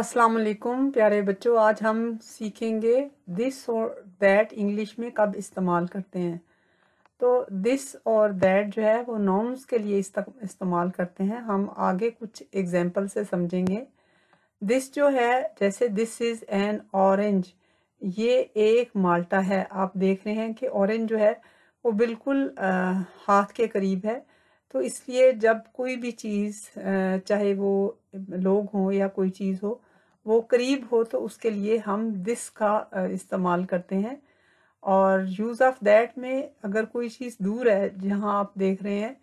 अस्सलाम वालेकुम प्यारे बच्चों आज हम सीखेंगे दिस और दैट इंग्लिश में कब इस्तेमाल करते हैं तो दिस और दैट जो है वो नॉम्स के लिए इस्तेमाल करते हैं हम आगे कुछ एग्जांपल से समझेंगे दिस जो है जैसे दिस इज़ एन ऑरेंज ये एक माल्टा है आप देख रहे हैं कि ऑरेंज जो है वो बिल्कुल आ, हाथ के करीब है तो इसलिए जब कोई भी चीज़ चाहे वो लोग हों या कोई चीज़ हो वो करीब हो तो उसके लिए हम दिस का इस्तेमाल करते हैं और यूज़ ऑफ दैट में अगर कोई चीज़ दूर है जहाँ आप देख रहे हैं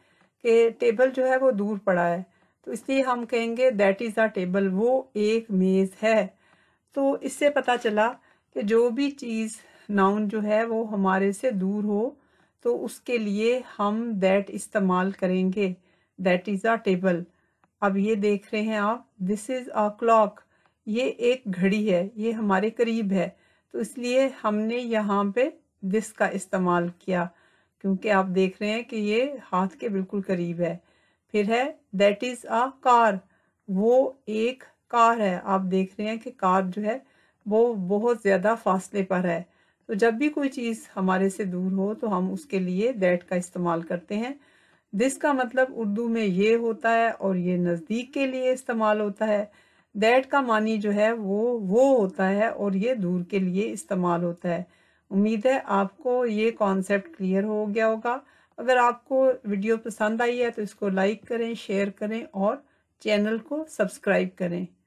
कि टेबल जो है वो दूर पड़ा है तो इसलिए हम कहेंगे दैट इज़ अ टेबल वो एक मेज़ है तो इससे पता चला कि जो भी चीज़ नाउन जो है वो हमारे से दूर हो तो उसके लिए हम दैट इस्तेमाल करेंगे दैट इज़ अ टेबल अब ये देख रहे हैं आप दिस इज़ अ क्लॉक ये एक घड़ी है ये हमारे करीब है तो इसलिए हमने यहाँ पे दिस का इस्तेमाल किया क्योंकि आप देख रहे हैं कि ये हाथ के बिल्कुल करीब है फिर है दैट इज़ अ कार वो एक कार है आप देख रहे हैं कि कार जो है वो बहुत ज़्यादा फासले पर है तो जब भी कोई चीज़ हमारे से दूर हो तो हम उसके लिए दैट का इस्तेमाल करते हैं दिस का मतलब उर्दू में ये होता है और ये नज़दीक के लिए इस्तेमाल होता है दैट का मानी जो है वो वो होता है और ये दूर के लिए इस्तेमाल होता है उम्मीद है आपको ये कॉन्सेप्ट क्लियर हो गया होगा अगर आपको वीडियो पसंद आई है तो इसको लाइक करें शेयर करें और चैनल को सब्सक्राइब करें